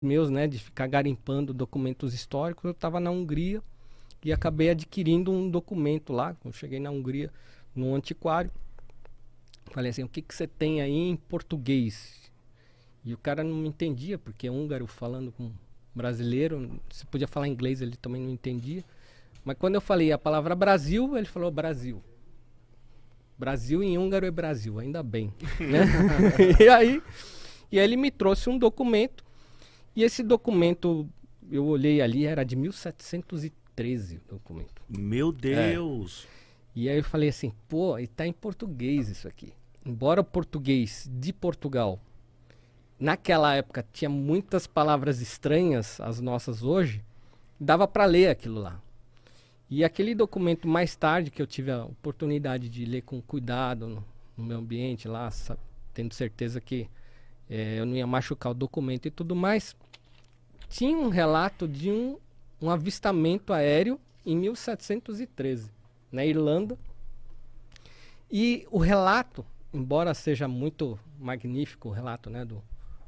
meus, né, de ficar garimpando documentos históricos, eu estava na Hungria e acabei adquirindo um documento lá. Eu cheguei na Hungria, no antiquário, falei assim: o que, que você tem aí em português? E o cara não me entendia, porque é húngaro falando com brasileiro, se podia falar inglês, ele também não entendia. Mas quando eu falei a palavra Brasil, ele falou Brasil. Brasil em húngaro é Brasil, ainda bem. né? e, aí, e aí ele me trouxe um documento e esse documento, eu olhei ali, era de 1713 o documento. Meu é. Deus! É. E aí eu falei assim, pô, e tá em português isso aqui. Embora o português de Portugal, naquela época, tinha muitas palavras estranhas às nossas hoje, dava para ler aquilo lá. E aquele documento mais tarde que eu tive a oportunidade de ler com cuidado no, no meu ambiente lá, sabe, tendo certeza que é, eu não ia machucar o documento e tudo mais, tinha um relato de um, um avistamento aéreo em 1713, na Irlanda. E o relato, embora seja muito magnífico o relato né, do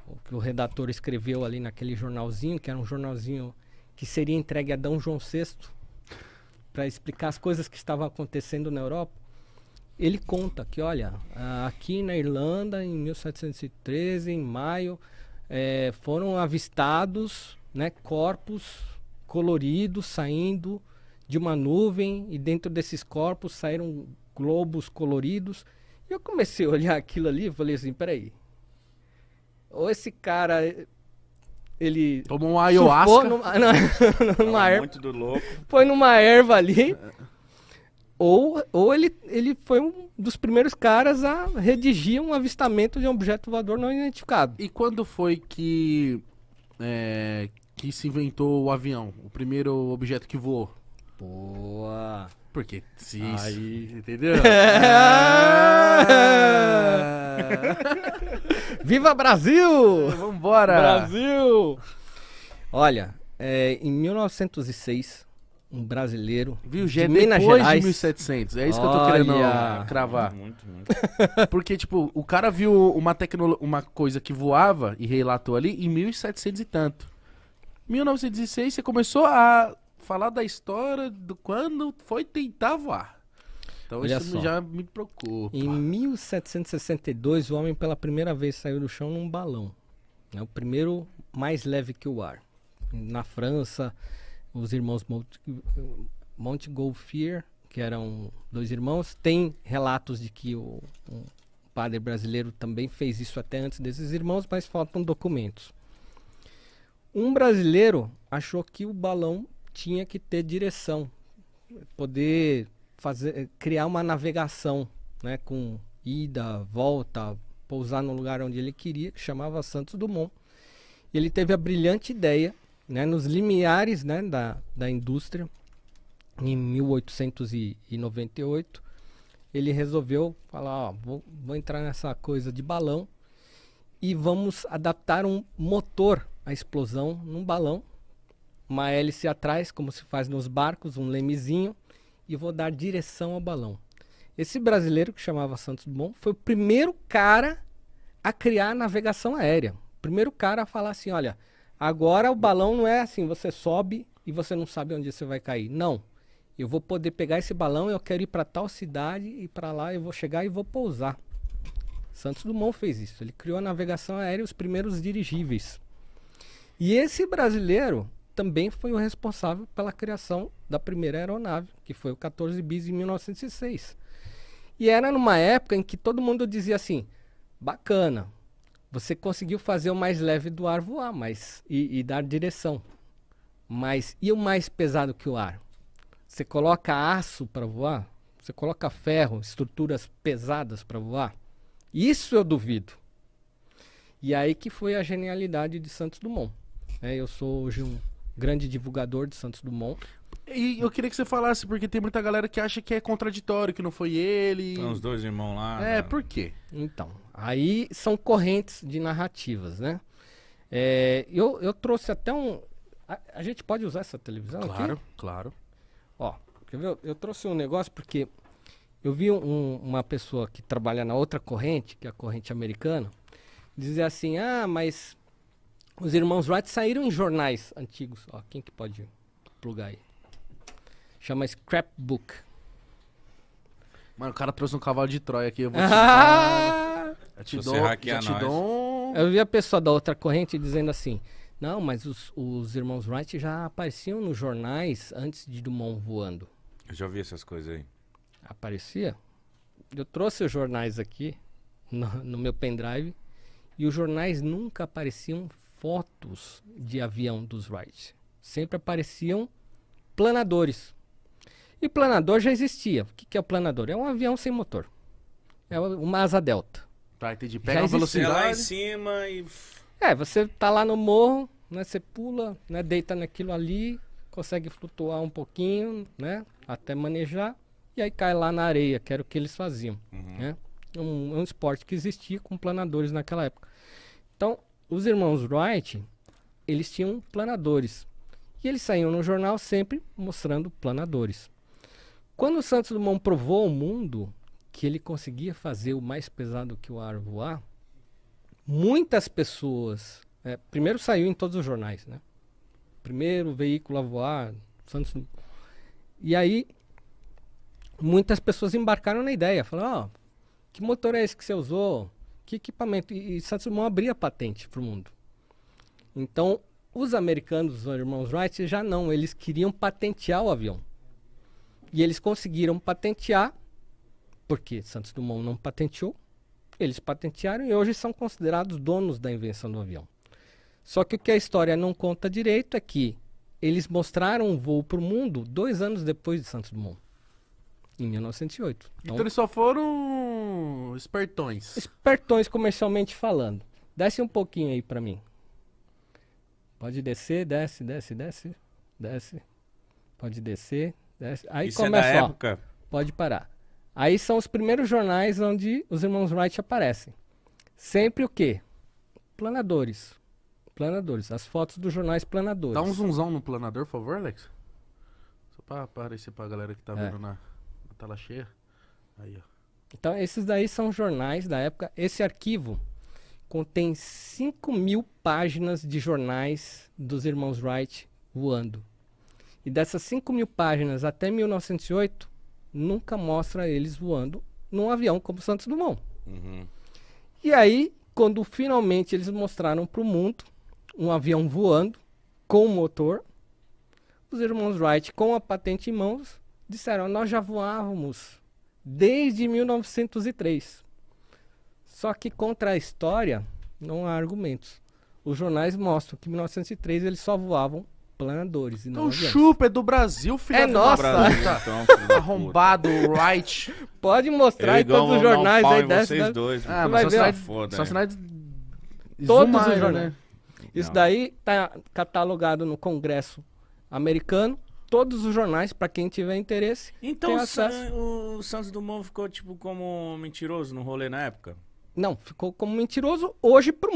o que o redator escreveu ali naquele jornalzinho, que era um jornalzinho que seria entregue a Dom João VI para explicar as coisas que estavam acontecendo na Europa, ele conta que, olha, aqui na Irlanda, em 1713, em maio, é, foram avistados né, corpos coloridos saindo de uma nuvem e dentro desses corpos saíram globos coloridos. E eu comecei a olhar aquilo ali e falei assim, peraí, ou esse cara ele tomou um ayahuasca numa, não, numa erva, muito do louco. foi numa erva ali é ou, ou ele, ele foi um dos primeiros caras a redigir um avistamento de um objeto voador não identificado. E quando foi que, é, que se inventou o avião, o primeiro objeto que voou? Boa! Porque se isso, Aí. entendeu? É. Viva Brasil! Vambora! Brasil! Olha, é, em 1906 um brasileiro. Viu, Gé, de Minas depois Gerais. de 1700. É isso Olha. que eu tô querendo cravar. Muito, muito. Porque, tipo, o cara viu uma, uma coisa que voava e relatou ali em 1700 e tanto. 1916, você começou a falar da história do quando foi tentar voar. Então Olha isso só. já me preocupa. Em 1762, o homem pela primeira vez saiu do chão num balão. É o primeiro mais leve que o ar. Na França, os irmãos Golfier, que eram dois irmãos, tem relatos de que o um padre brasileiro também fez isso até antes desses irmãos, mas faltam documentos. Um brasileiro achou que o balão tinha que ter direção, poder fazer, criar uma navegação, né, com ida, volta, pousar no lugar onde ele queria, que chamava Santos Dumont. Ele teve a brilhante ideia né, nos limiares né, da, da indústria, em 1898, ele resolveu falar: ó, vou, vou entrar nessa coisa de balão e vamos adaptar um motor à explosão num balão, uma hélice atrás, como se faz nos barcos, um lemezinho, e vou dar direção ao balão. Esse brasileiro que chamava Santos Dumont foi o primeiro cara a criar navegação aérea. O primeiro cara a falar assim: olha, Agora o balão não é assim, você sobe e você não sabe onde você vai cair. Não. Eu vou poder pegar esse balão, eu quero ir para tal cidade e para lá eu vou chegar e vou pousar. Santos Dumont fez isso. Ele criou a navegação aérea os primeiros dirigíveis. E esse brasileiro também foi o responsável pela criação da primeira aeronave, que foi o 14 bis em 1906. E era numa época em que todo mundo dizia assim: bacana, você conseguiu fazer o mais leve do ar voar, mas e, e dar direção. Mas e o mais pesado que o ar? Você coloca aço para voar? Você coloca ferro, estruturas pesadas para voar? Isso eu duvido. E aí que foi a genialidade de Santos Dumont. É, eu sou hoje um grande divulgador de Santos Dumont. E eu queria que você falasse, porque tem muita galera que acha que é contraditório, que não foi ele. São os dois irmãos lá. É, cara. Né? por quê? Então, Aí são correntes de narrativas, né? É, eu, eu trouxe até um. A, a, gente pode usar essa televisão claro, aqui? Claro, Ó, quer ver? Eu trouxe um negócio porque eu vi um, uma pessoa que trabalha na outra corrente, que é a corrente americana, dizer assim: ah, mas os irmãos Wright saíram em jornais antigos. Ó, quem que pode plugar aí? Chama Scrapbook. Mano, o cara trouxe um cavalo de Troia aqui. Eu vou te... ah! Né? Já te, dou, já te dou, Eu vi a pessoa da outra corrente dizendo assim: não, mas os, os irmãos Wright já apareciam nos jornais antes de Dumont voando. Eu já vi essas coisas aí. Aparecia? Eu trouxe os jornais aqui no, no meu pendrive e os jornais nunca apareciam fotos de avião dos Wright. Sempre apareciam planadores. E planador já existia. O que, que é o planador? É um avião sem motor. É uma asa delta. Tá, entendi. Pega a velocidade. É lá em cima e. É, você tá lá no morro, né? Você pula, né? Deita naquilo ali, consegue flutuar um pouquinho, né? Até manejar. E aí cai lá na areia, que era o que eles faziam. Uhum. Né? É um, é um esporte que existia com planadores naquela época. Então, os irmãos Wright, eles tinham planadores. E eles saíam no jornal sempre mostrando planadores. Quando o Santos Dumont provou o mundo que ele conseguia fazer o mais pesado que o ar voar, muitas pessoas. É, primeiro saiu em todos os jornais, né? Primeiro veículo a voar, Santos. E aí, muitas pessoas embarcaram na ideia, falaram: oh, que motor é esse que você usou? Que equipamento? E, e Santos Dumont abria patente para o mundo. Então, os americanos, os irmãos Wright, já não. Eles queriam patentear o avião. E eles conseguiram patentear porque Santos Dumont não patenteou, eles patentearam e hoje são considerados donos da invenção do avião. Só que o que a história não conta direito é que eles mostraram o um voo para o mundo dois anos depois de Santos Dumont, em 1908. Então, então eles só foram espertões. Espertões comercialmente falando. Desce um pouquinho aí para mim. Pode descer, desce, desce, desce, desce. Pode descer, desce. Aí Isso é começa, é da época. Ó, pode parar. Aí são os primeiros jornais onde os irmãos Wright aparecem. Sempre o quê? Planadores. Planadores. As fotos dos jornais planadores. Dá um zoomzão no planador, por favor, Alex. Só para aparecer para a galera que está é. vendo na, na tela cheia. Aí, ó. Então, esses daí são jornais da época. Esse arquivo contém 5 mil páginas de jornais dos irmãos Wright voando. E dessas 5 mil páginas até 1908, nunca mostra eles voando num avião como Santos Dumont. Uhum. E aí, quando finalmente eles mostraram para o mundo um avião voando com motor, os irmãos Wright, com a patente em mãos, disseram: Nós já voávamos desde 1903. Só que contra a história não há argumentos. Os jornais mostram que em 1903 eles só voavam Planadores. Então chupa, é do Brasil, filho. É nossa. Brasil, tá então, Arrombado, right. Pode mostrar em todos os jornais um aí. Dessa, vocês né? dois. Ah, mas vai ver. É foda, só né? sinais... Todos os jornais. Né? Isso daí tá catalogado no Congresso americano. Todos os jornais, para quem tiver interesse. Então o, o Santos Dumont ficou tipo como mentiroso no rolê na época? Não, ficou como mentiroso hoje pro